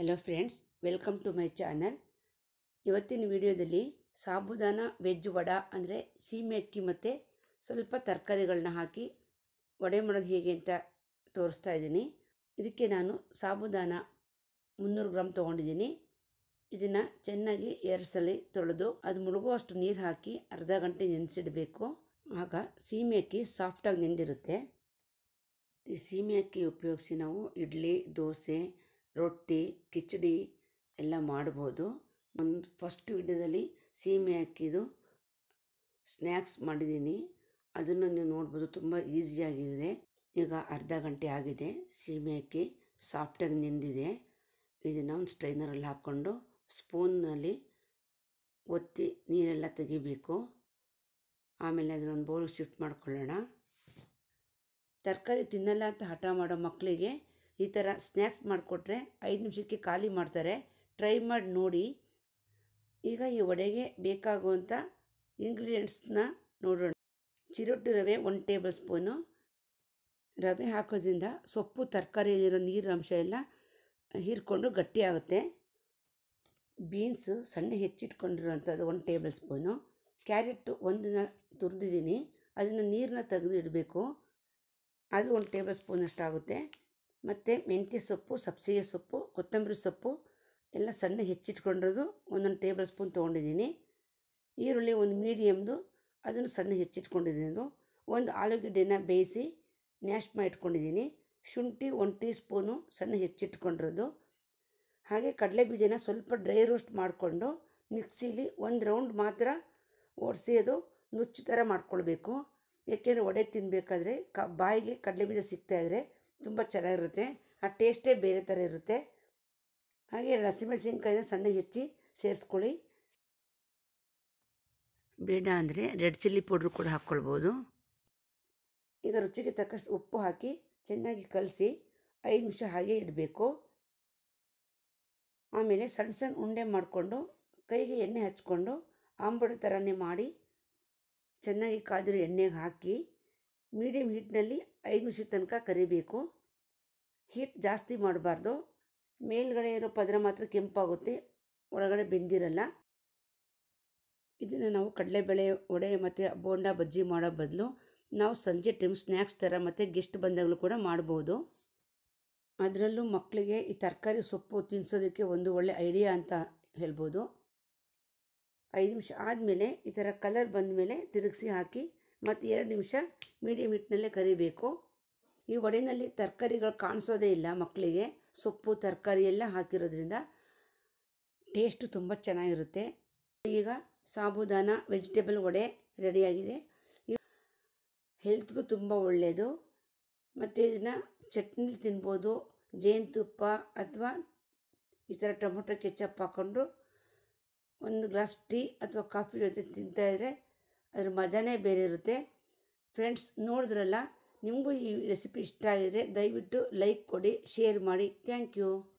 hello friends welcome to my channel ಇವತ್ತಿನ ವಿಡಿಯೋದಲ್ಲಿ ಸಾಬುದಾನ veg vada ಅಂದರೆ ಸೀಮೆ ಅಕ್ಕಿ ಮತ್ತು ಸ್ವಲ್ಪ ತರಕಾರಿಗಳನ್ನ ಹಾಕಿ ವಡೆ ಮಾಡೋದು ಹೇಗೆ ಅಂತ ತೋರಿಸ್ತಾ ಇದ್ದೀನಿ ಇದಕ್ಕೆ ನಾನು ಸಾಬುದಾನ ಮುನ್ನೂರು ಗ್ರಾಮ್ ತೊಗೊಂಡಿದ್ದೀನಿ ಇದನ್ನು ಚೆನ್ನಾಗಿ ಸಲಿ ತೊಳೆದು ಅದು ಮುಳುಗುವಷ್ಟು ನೀರು ಹಾಕಿ ಅರ್ಧ ಗಂಟೆ ನೆನೆಸಿಡಬೇಕು ಆಗ ಸೀಮೆ ಅಕ್ಕಿ ಸಾಫ್ಟಾಗಿ ನೆಂದಿರುತ್ತೆ ಈ ಸೀಮೆ ಅಕ್ಕಿ ಉಪಯೋಗಿಸಿ ನಾವು ಇಡ್ಲಿ ದೋಸೆ ರೊಟ್ಟಿ ಕಿಚಡಿ ಎಲ್ಲ ಮಾಡ್ಬೋದು ಒಂದು ಫಸ್ಟ್ ವಿಡಿಯೋದಲ್ಲಿ ಸೀಮೆ ಅಕ್ಕಿದು ಸ್ನ್ಯಾಕ್ಸ್ ಮಾಡಿದ್ದೀನಿ ಅದನ್ನು ನೀವು ನೋಡ್ಬೋದು ತುಂಬ ಈಸಿಯಾಗಿದೆ ಈಗ ಅರ್ಧ ಗಂಟೆ ಆಗಿದೆ ಸೀಮೆ ಅಕ್ಕಿ ಸಾಫ್ಟಾಗಿ ನಿಂದಿದೆ ಇದನ್ನು ಒಂದು ಸ್ಟ್ರೈನರಲ್ಲಿ ಹಾಕ್ಕೊಂಡು ಸ್ಪೂನ್ನಲ್ಲಿ ಒತ್ತಿ ನೀರೆಲ್ಲ ತೆಗಿಬೇಕು ಆಮೇಲೆ ಅದನ್ನೊಂದು ಬೌಲ್ ಶಿಫ್ಟ್ ಮಾಡ್ಕೊಳ್ಳೋಣ ತರಕಾರಿ ತಿನ್ನಲ್ಲ ಅಂತ ಹಠ ಮಾಡೋ ಮಕ್ಕಳಿಗೆ ಈ ಥರ ಸ್ನ್ಯಾಕ್ಸ್ ಮಾಡಿಕೊಟ್ರೆ ಐದು ನಿಮಿಷಕ್ಕೆ ಖಾಲಿ ಮಾಡ್ತಾರೆ ಟ್ರೈ ಮಾಡಿ ನೋಡಿ ಈಗ ಈ ವಡೆಗೆ ಬೇಕಾಗುವಂಥ ಇಂಗ್ರೀಡಿಯೆಂಟ್ಸ್ನ ನೋಡೋಣ ಚಿರೋಟಿ ರವೆ ಒನ್ ಟೇಬಲ್ ಸ್ಪೂನು ರವೆ ಹಾಕೋದ್ರಿಂದ ಸೊಪ್ಪು ತರಕಾರಿಯಲ್ಲಿರೋ ನೀರಿನ ಅಂಶ ಎಲ್ಲ ಹೀರ್ಕೊಂಡು ಗಟ್ಟಿಯಾಗುತ್ತೆ ಬೀನ್ಸು ಸಣ್ಣ ಹೆಚ್ಚಿಟ್ಕೊಂಡಿರೋಂಥದ್ದು ಒಂದು ಟೇಬಲ್ ಸ್ಪೂನು ಕ್ಯಾರೆಟು ಒಂದನ್ನ ತುರಿದಿದ್ದೀನಿ ಅದನ್ನು ನೀರನ್ನ ತೆಗೆದು ಇಡಬೇಕು ಅದು ಒಂದು ಟೇಬಲ್ ಸ್ಪೂನಷ್ಟಾಗುತ್ತೆ ಆಗುತ್ತೆ ಮತ್ತು ಮೆಂತ್ಯ ಸೊಪ್ಪು ಸಬ್ಸಿಗೆ ಸೊಪ್ಪು ಕೊತ್ತಂಬರಿ ಸೊಪ್ಪು ಎಲ್ಲ ಸಣ್ಣ ಹೆಚ್ಚಿಟ್ಕೊಂಡಿರೋದು ಒಂದೊಂದು ಟೇಬಲ್ ಸ್ಪೂನ್ ತೊಗೊಂಡಿದ್ದೀನಿ ಈರುಳ್ಳಿ ಒಂದು ಮೀಡಿಯಮ್ದು ಅದನ್ನು ಸಣ್ಣ ಹೆಚ್ಚಿಟ್ಕೊಂಡಿದ್ದೀನಿ ಒಂದು ಆಲೂಗೆಡ್ಡೆನ ಬೇಯಿಸಿ ನ್ಯಾಶ್ ಮಾಡಿ ಇಟ್ಕೊಂಡಿದ್ದೀನಿ ಶುಂಠಿ ಒಂದು ಟೀ ಸ್ಪೂನು ಸಣ್ಣ ಹೆಚ್ಚಿಟ್ಕೊಂಡಿರೋದು ಹಾಗೆ ಕಡಲೆ ಬೀಜನ ಸ್ವಲ್ಪ ಡ್ರೈ ರೋಸ್ಟ್ ಮಾಡಿಕೊಂಡು ಮಿಕ್ಸಿಲಿ ಒಂದು ರೌಂಡ್ ಮಾತ್ರ ಒಡಿಸಿ ಅದು ನುಚ್ಚು ಥರ ಮಾಡ್ಕೊಳ್ಬೇಕು ಏಕೆಂದರೆ ಒಡೆ ತಿನ್ನಬೇಕಾದ್ರೆ ಕ ಬಾಯಿಗೆ ಕಡಲೆ ಬೀಜ ಸಿಗ್ತಾಯಿದ್ರೆ ತುಂಬ ಚೆನ್ನಾಗಿರುತ್ತೆ ಆ ಟೇಸ್ಟೇ ಬೇರೆ ಥರ ಇರುತ್ತೆ ಹಾಗೆ ಹಸಿಮೆಣಸಿನ್ಕಾಯಿನ ಸಣ್ಣ ಹೆಚ್ಚಿ ಸೇರಿಸ್ಕೊಳ್ಳಿ ಬೇಡ ಅಂದರೆ ರೆಡ್ ಚಿಲ್ಲಿ ಪೌಡ್ರ್ ಕೂಡ ಹಾಕ್ಕೊಳ್ಬೋದು ಈಗ ರುಚಿಗೆ ತಕ್ಕಷ್ಟು ಉಪ್ಪು ಹಾಕಿ ಚೆನ್ನಾಗಿ ಕಲಸಿ ಐದು ನಿಮಿಷ ಹಾಗೆ ಇಡಬೇಕು ಆಮೇಲೆ ಸಣ್ಣ ಸಣ್ಣ ಉಂಡೆ ಮಾಡಿಕೊಂಡು ಕೈಗೆ ಎಣ್ಣೆ ಹಚ್ಕೊಂಡು ಆಂಬಡ ಥರನೇ ಮಾಡಿ ಚೆನ್ನಾಗಿ ಕಾದಿರೋ ಎಣ್ಣೆಗೆ ಹಾಕಿ ಮೀಡಿಯಮ್ ಹೀಟ್ನಲ್ಲಿ ಐದು ನಿಮಿಷ ತನಕ ಕರಿಬೇಕು ಹೀಟ್ ಜಾಸ್ತಿ ಮಾಡಬಾರ್ದು ಮೇಲ್ಗಡೆ ಇರೋ ಪದರ ಮಾತ್ರ ಕೆಂಪಾಗುತ್ತೆ ಒಳಗಡೆ ಬೆಂದಿರಲ್ಲ ಇದನ್ನು ನಾವು ಕಡಲೆಬೇಳೆ ವಡೆ ಮತ್ತು ಬೋಂಡ ಬಜ್ಜಿ ಮಾಡೋ ಬದಲು ನಾವು ಸಂಜೆ ಟೈಮ್ ಸ್ನ್ಯಾಕ್ಸ್ ಥರ ಮತ್ತು ಗೆಸ್ಟ್ ಬಂದಾಗಲೂ ಕೂಡ ಮಾಡ್ಬೋದು ಅದರಲ್ಲೂ ಮಕ್ಕಳಿಗೆ ಈ ತರಕಾರಿ ಸೊಪ್ಪು ತಿನ್ನಿಸೋದಕ್ಕೆ ಒಂದು ಒಳ್ಳೆ ಐಡಿಯಾ ಅಂತ ಹೇಳ್ಬೋದು ಐದು ನಿಮಿಷ ಆದಮೇಲೆ ಈ ಥರ ಕಲರ್ ಬಂದಮೇಲೆ ತಿರುಗಿಸಿ ಹಾಕಿ ಮತ್ತು ಎರಡು ನಿಮಿಷ ಮೀಡಿಯಂ ಹಿಟ್ಟಿನಲ್ಲೇ ಕರಿಬೇಕು ಈ ವಡೆಯಲ್ಲಿ ತರಕಾರಿಗಳು ಕಾಣಿಸೋದೇ ಇಲ್ಲ ಮಕ್ಕಳಿಗೆ ಸೊಪ್ಪು ತರಕಾರಿ ಎಲ್ಲ ಹಾಕಿರೋದ್ರಿಂದ ಟೇಸ್ಟು ತುಂಬ ಚೆನ್ನಾಗಿರುತ್ತೆ ಈಗ ಸಾಬುದಾನ ವೆಜಿಟೇಬಲ್ ವಡೆ ರೆಡಿಯಾಗಿದೆ ಹೆಲ್ತ್ಗೂ ತುಂಬ ಒಳ್ಳೆಯದು ಮತ್ತು ಇದನ್ನು ಚಟ್ನಿ ತಿನ್ಬೋದು ಜೇನುತುಪ್ಪ ಅಥವಾ ಈ ಥರ ಟೊಮೊಟೊ ಕೆಚಪ್ ಹಾಕ್ಕೊಂಡು ಒಂದು ಗ್ಲಾಸ್ ಟೀ ಅಥವಾ ಕಾಫಿ ಜೊತೆ ತಿಂತಾಯಿದ್ರೆ ಅದ್ರ ಮಜಾನೇ ಬೇರೆ ಇರುತ್ತೆ ಫ್ರೆಂಡ್ಸ್ ನೋಡಿದ್ರಲ್ಲ ನಿಮಗೂ ಈ ರೆಸಿಪಿ ಇಷ್ಟ ಆಗಿದರೆ ದಯವಿಟ್ಟು ಲೈಕ್ ಕೊಡಿ ಶೇರ್ ಮಾಡಿ ಥ್ಯಾಂಕ್ ಯು